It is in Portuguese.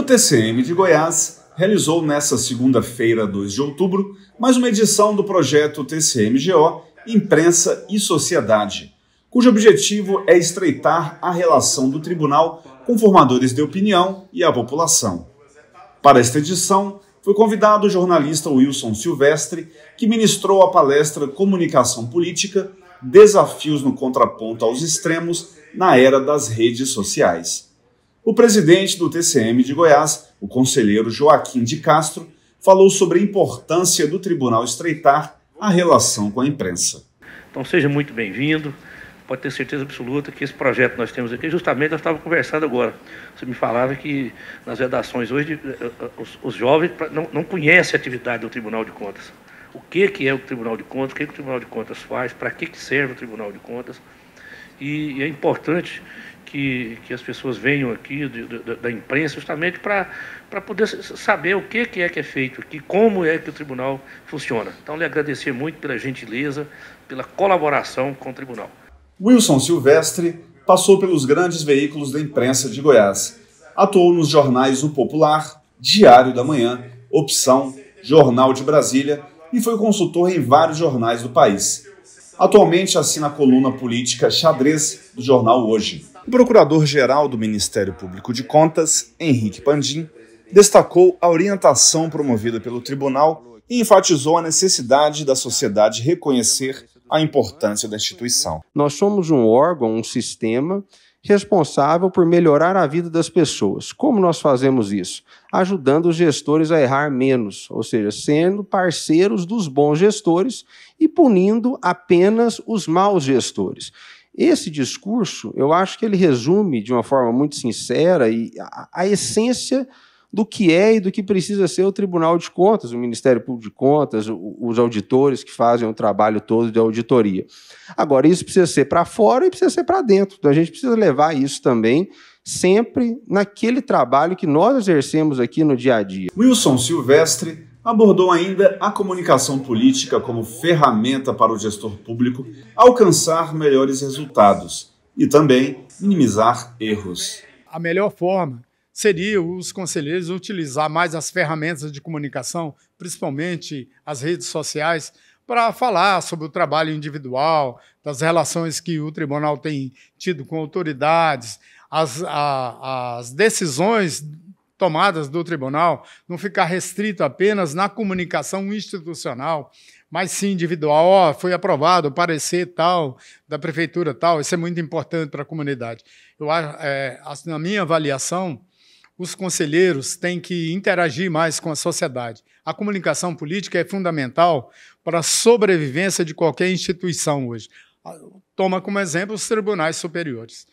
O TCM de Goiás realizou nesta segunda-feira, 2 de outubro, mais uma edição do projeto TCMGO Imprensa e Sociedade, cujo objetivo é estreitar a relação do tribunal com formadores de opinião e a população. Para esta edição, foi convidado o jornalista Wilson Silvestre, que ministrou a palestra Comunicação Política: Desafios no Contraponto aos Extremos na Era das Redes Sociais. O presidente do TCM de Goiás, o conselheiro Joaquim de Castro, falou sobre a importância do tribunal estreitar a relação com a imprensa. Então seja muito bem-vindo. Pode ter certeza absoluta que esse projeto que nós temos aqui, justamente nós estávamos conversando agora. Você me falava que nas redações hoje eh, os, os jovens não, não conhecem a atividade do Tribunal de Contas. O que, que é o Tribunal de Contas, o que, que o Tribunal de Contas faz, para que, que serve o Tribunal de Contas. E, e é importante que, que as pessoas venham aqui, de, de, da imprensa, justamente para poder saber o que, que é que é feito aqui, como é que o tribunal funciona. Então, lhe agradecer muito pela gentileza, pela colaboração com o tribunal. Wilson Silvestre passou pelos grandes veículos da imprensa de Goiás. Atuou nos jornais O Popular, Diário da Manhã, Opção, Jornal de Brasília e foi consultor em vários jornais do país. Atualmente assina a coluna política Xadrez do jornal Hoje. O procurador-geral do Ministério Público de Contas, Henrique Pandim, destacou a orientação promovida pelo tribunal e enfatizou a necessidade da sociedade reconhecer a importância da instituição. Nós somos um órgão, um sistema responsável por melhorar a vida das pessoas. Como nós fazemos isso? Ajudando os gestores a errar menos, ou seja, sendo parceiros dos bons gestores e punindo apenas os maus gestores. Esse discurso, eu acho que ele resume de uma forma muito sincera a, a essência do que é e do que precisa ser o Tribunal de Contas, o Ministério Público de Contas, os auditores que fazem o trabalho todo de auditoria. Agora, isso precisa ser para fora e precisa ser para dentro. Então, a gente precisa levar isso também sempre naquele trabalho que nós exercemos aqui no dia a dia. Wilson Silvestre abordou ainda a comunicação política como ferramenta para o gestor público alcançar melhores resultados e também minimizar erros. A melhor forma seria os conselheiros utilizar mais as ferramentas de comunicação, principalmente as redes sociais, para falar sobre o trabalho individual, das relações que o tribunal tem tido com autoridades, as, a, as decisões tomadas do tribunal, não ficar restrito apenas na comunicação institucional, mas sim individual. oh, foi aprovado o parecer tal, da prefeitura tal, isso é muito importante para a comunidade. Eu, é, na minha avaliação, os conselheiros têm que interagir mais com a sociedade. A comunicação política é fundamental para a sobrevivência de qualquer instituição hoje. Ah, toma como exemplo os tribunais superiores.